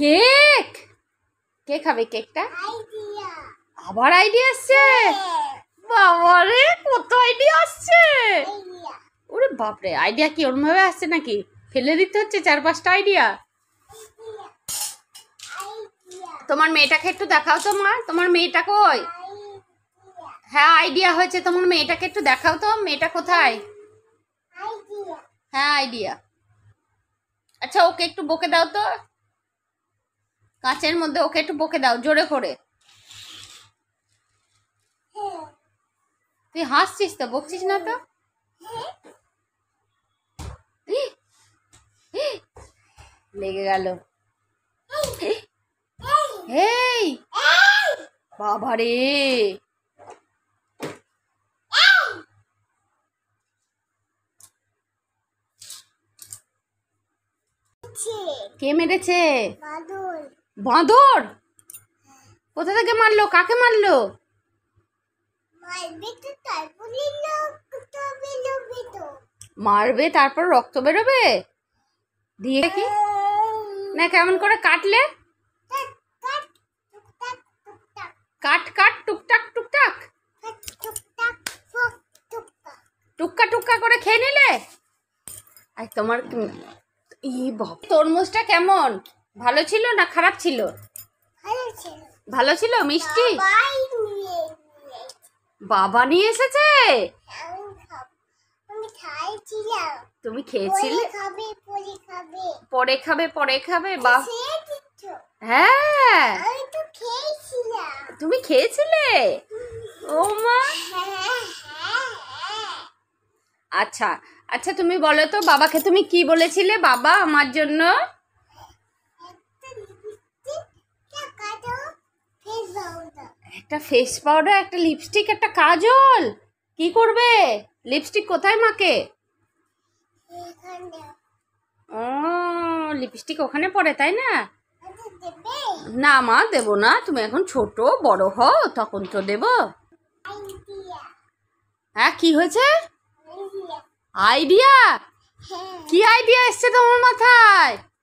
Cake কে খাবে কেকটা আবার আইডিয়া আসছে বাবারে কত আইডিয়া আসছে ওরে বাপরে আইডিয়া কি ভাবে আসছে নাকি ফেলে দিতে হচ্ছে চার পাঁচটা আইডিয়া তোমার মেয়েটাকে একটু দেখাও তো মা তোমার মেয়েটা কই হ্যাঁ আইডিয়া হয়েছে তোমার মেয়েটাকে একটু দেখাও তো মেয়েটা কোথায় হ্যাঁ আইডিয়া আচ্ছা ওকে একটু বকে দাও তো কাঁচের মধ্যে ওকে একটু বকে দাও জোরে করে তুই হাসছিস তো বকছিস না তো লেগে গেল হেই বাবা রে কে মেরেছে বাঁদর কোথা থেকে মারলো কাকে মারলো মারবে তারপর রক্ত বেরোবে দিয়ে কি না কেমন করে কাটলে কাট কাট টুকটাক টুকটাক টুক্কা টুক্কা করে খেয়ে নিলে আর তোমার ই তরমুজটা কেমন ভালো ছিল না খারাপ ছিল ভালো ছিল মিষ্টি বাবা নিয়ে এসেছে তুমি খেয়েছিলে পরে খাবে পরে খাবে বা হ্যাঁ তুমি খেয়েছিলে ও মা আচ্ছা আচ্ছা তুমি বলো তো বাবাকে তুমি কি বলেছিলে বাবা আমার জন্য একটা ফেস পাউডার একটা লিপস্টিক একটা কাজল কি করবে লিপস্টিক কোথায় মাকে ও লিপস্টিক ওখানে পড়ে তাই না আচ্ছা, না মা দেব না তুমি এখন ছোট বড় হও তখন তো দেব হ্যাঁ কি হয়েছে আইডিয়া হ্যাঁ। কি আইডিয়া এসছে তোমার মাথায়